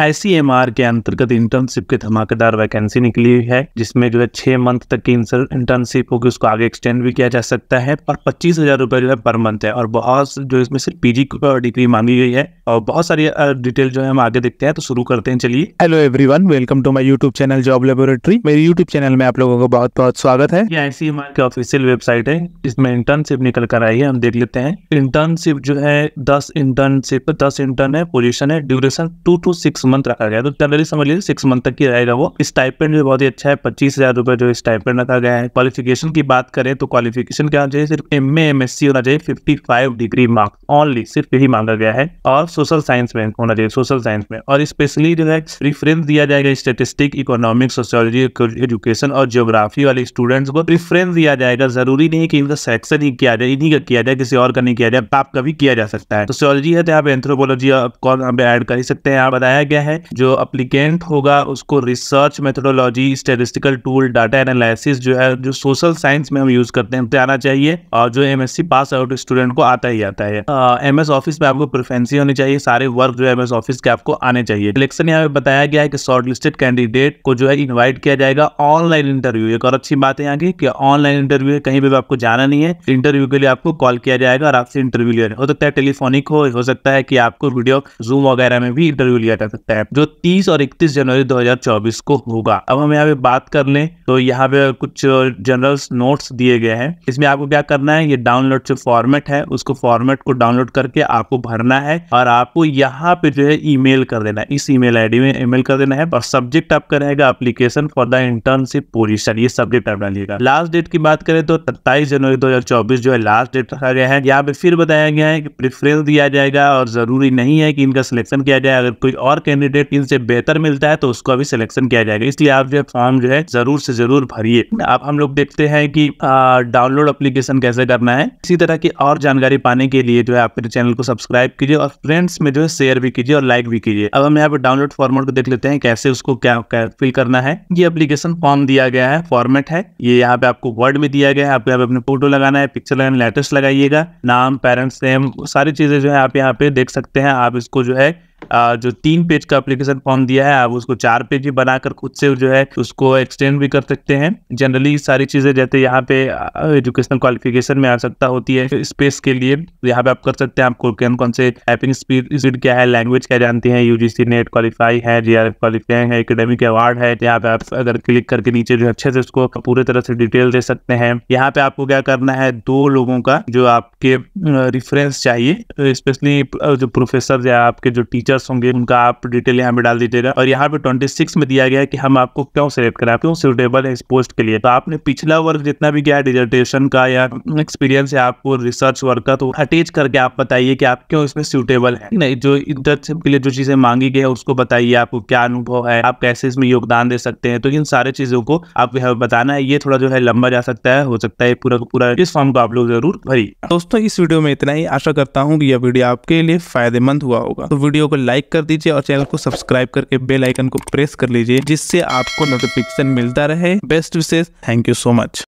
ICMR के अंतर्गत internship के धमाकेदार वैकेंसी निकली हुई है जिसमें जो है छह मंथ तक की इंटर्नशिप होगी उसको आगे एक्सटेंड भी किया जा सकता है और पच्चीस हजार रुपए जो है पर मंथ है और बहुत जो इसमें सिर्फ पीजी डिग्री मांगी गई है और बहुत सारी डिटेल जो है हम आगे देखते हैं तो शुरू करते हैं चलिए hello every welcome to my YouTube channel job laboratory मेरे यूट्यूब चैनल में आप लोगों का बहुत बहुत स्वागत है ये आईसीएमआर की ऑफिशियल वेबसाइट है जिसमें इंटर्नशिप निकल कर आई है हम देख लेते हैं इंटर्नशिप जो है दस इंटर्नशिप दस इंटर्न है पोजिशन है duration two to six six month रखा गया तो जनरली समझ लीजिए सिक्स मंथ तक की रहेगा वो स्टाइपेंड भी बहुत ही अच्छा है पच्चीस हज़ार रुपए जो स्टाइपेंड रखा गया है क्वालिफिकेशन की बात करें तो क्वालिफिकेशन क्या होना चाहिए सिर्फ M A M S C होना चाहिए fifty five degree marks only सिर्फ यही मांगा गया है और सोशल साइंस में होना चाहिए सोशल साइंस में और स्पेशली जो है प्रिफरेंस दिया जाएगा स्टेटिस्टिक इकोनॉमिक्स सोशियोलॉजी एजुकेशन और जियोग्राफी वाले स्टूडेंट्स को प्रिफरेंस दिया जाएगा जरूरी नहीं कि इनका सेक्शन ही किया जाए इन्हीं का किया जाए किसी और का नहीं किया जाए आपका भी किया जा सकता है सोशियोलॉजी है तो आप एंथ्रोपोलॉजी ऐड कर ही सकते हैं यहाँ बताया गया है जो अप्लीकेंट होगा उसको research methodology statistical tool data analysis जो है जो सोशल साइंस में हम यूज करते हैं आना चाहिए और जो एम पास आउट स्टूडेंट को आता ही आता है एम एस ऑफिस में आपको प्रिफ्रेंसी होनी चाहिए सारे वर्क जो एम एस ऑफिस के आपको आने चाहिए सिलेक्शन यहाँ पे बताया गया है कि शॉर्ट लिस्टेड कैंडिडेट को जो है इन्वाइट किया जाएगा ऑनलाइन इंटरव्यू एक और अच्छी बात है यहाँ की ऑनलाइन इंटरव्यू है कहीं पे भी आपको जाना नहीं है इंटरव्यू के लिए आपको कॉल किया जाएगा और आपसे इंटरव्यू लिया हो सकता है टेलीफोनिक हो हो सकता है कि आपको वीडियो जूम वगैरह में भी इंटरव्यू लिया जा सकता है सकता है जो 30 और 31 जनवरी 2024 को होगा अब हम यहाँ पे बात कर लें तो यहाँ पे कुछ जनरल नोट्स दिए गए हैं इसमें आपको क्या करना है ये डाउनलोड जो फॉर्मेट है उसको फॉर्मेट को डाउनलोड करके आपको भरना है और आपको यहाँ पे जो है ईमेल कर देना है इस ईमेल आईडी में ईमेल कर देना है और सब्जेक्ट आपका रहेगा application for the internship position ये सब्जेक्ट आप डालिएगा लास्ट डेट की बात करें तो सत्ताईस जनवरी दो जो है लास्ट डेट रखा गया है यहाँ पे फिर बताया गया है कि प्रिफरेंस दिया जाएगा और जरूरी नहीं है कि इनका सिलेक्शन किया जाए अगर कोई और के कैंडिडेट इनसे बेहतर मिलता है तो उसको अभी सिलेक्शन किया जाएगा इसलिए आप जो है फॉर्म जो है जरूर से जरूर भरिए अब हम लोग देखते हैं कि डाउनलोड अप्लीकेशन कैसे करना है इसी तरह की और जानकारी पाने के लिए जो है आप मेरे चैनल को सब्सक्राइब कीजिए और फ्रेंड्स में जो है शेयर भी कीजिए और लाइक भी कीजिए अब हम यहाँ पे डाउनलोड फॉर्मेट को देख लेते हैं कैसे उसको क्या, फिल करना है ये अप्लीकेशन फॉर्म दिया गया है फॉर्मेट है ये यहाँ पे आपको वर्ड में दिया गया है आपको यहाँ पे अपने फोटो लगाना है पिक्चर लगाना लेटेस्ट लगाइएगा नाम पेरेंट्स नेम सारी चीजें जो है आप यहाँ पे देख सकते हैं आप इसको जो है जो तीन पेज का अप्लीकेशन फॉर्म दिया है आप उसको चार पेज भी बनाकर खुद से जो है उसको एक्सटेंड भी कर सकते हैं जनरली सारी चीज़ें जैसे यहाँ पे एजुकेशनल क्वालिफिकेशन में आवश्यकता होती है स्पेस के लिए यहाँ पे आप कर सकते हैं आपको कौन कौन से टाइपिंग स्पीड स्पीड क्या है लैंग्वेज क्या जानते हैं यूजीसी नेट क्वालिफाई है जी आर एफ क्वालिफाई है एकेडमिक अवार्ड है यहाँ पे आप अगर क्लिक करके नीचे जो अच्छे से उसको पूरी तरह से डिटेल दे सकते हैं यहाँ पे आपको क्या करना है दो लोगों का जो आपके रिफरेंस चाहिए स्पेशली तो जो प्रोफेसर या आपके जो टीचर्स प्लेयर्स होंगे उनका आप डिटेल यहाँ पे डाल दीजिएगा और यहाँ पे ट्वेंटी सिक्स में दिया गया है कि हम आपको क्यों सेलेक्ट करा क्यों सुटेबल है इस पोस्ट के लिए तो आपने पिछला वर्क जितना भी किया डिजर्टेशन का या एक्सपीरियंस है आपको रिसर्च वर्क का तो अटैच करके आप बताइए कि आप क्यों इसमें सुटेबल है नहीं जो इंटर्नशिप के लिए जो चीजें मांगी गई है उसको बताइए आपको क्या अनुभव है आप कैसे इसमें योगदान दे सकते हैं तो इन सारे चीजों को आप यहाँ बताना है ये थोड़ा जो है लंबा जा सकता है हो सकता है पूरा पूरा इस फॉर्म को आप लोग जरूर भरी दोस्तों इस वीडियो में इतना ही आशा करता हूँ कि यह वीडियो आपके लिए फायदेमंद हुआ होगा तो वीडियो को लाइक लाइक कर दीजिए और चैनल को सब्सक्राइब करके बेल आइकन को प्रेस कर लीजिए जिससे आपको नोटिफिकेशन मिलता रहे बेस्ट विशेष थैंक यू सो मच